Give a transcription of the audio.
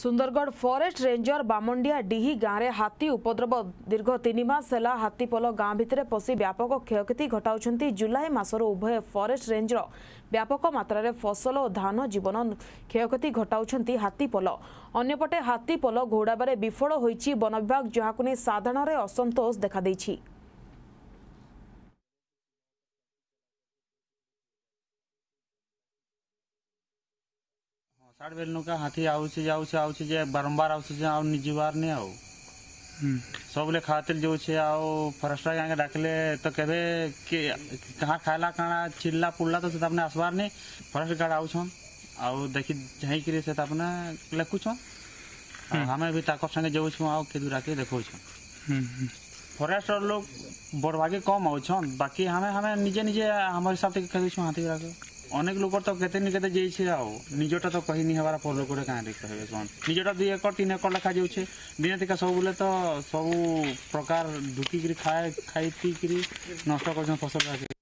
Sundargarh forest ranger ବାମଣ୍ଡିଆ ଡିହି ଗାଁରେ ହାତୀ ଉପଦ୍ରବ ଦୀର୍ଘ ତିନି ମାସ ହେଲା ହାତୀପଲ ଗାଁ ଭିତରେ ପଶି ବ୍ୟାପକ କ୍ଷୟକ୍ଷତି ଘଟାଉଛନ୍ତି ଜୁଲାଇ ମାସରୁ ଉଭୟ ଫରେଷ୍ଟ ରେଞ୍ଜର ବ୍ୟାପକ ମାତ୍ରାରେ ଫସଲ ଓ ଧାନ ଜୀବନ କ୍ଷୟକ୍ଷତି ଘଟାଉଛନ୍ତି ହାତୀପଲ ଅନ୍ୟପଟେ ହାତୀପଲ ଘୋଡ଼ାବାରେ ବିଫଳ ହୋଇଛି ବନ ବିଭାଗ ଯାହାକୁ ନେଇ ସାଧାରଣରେ ଅସନ୍ତୋଷ ଦେଖାଦେଇଛି સાઠ બેલનું કે હાથી આવું છે આવું છે આવું છે જે બારંબાર આવશે જે આવું નિજીવાર નહીં આવું सबले खातिर जो छे आओ फरस्टा यहाँ रखले तो कहबे कि कहाँ खाला कहाँ चिल्ला पुल्ला तो से तो अपने असवार ने फरस्ट गाड़ आउ छन आउ देखि जही के से अपने लखु छन हमें भी ताकत जो छौ आओ ফরেস্টর লোক বড়ভাগে কম আউছন বাকি আমি আমি নিজে নিজে আমার হিসাব থেকে খেলুছু হাতি গুড়াক অনেক লোকর তো কেতে নিকেতে যেইছে আও নিজটা তো কহিনি হবার পর লোকরে কাঁড়ি হবে কোন নিজটা দুই একর তিন একর লেখা যাচ্ছে দিনে থেকে সবুলে তো সব প্রকার ঢুকিকি খায় খাই পিকি নষ্ট করছেন ফসল রাখে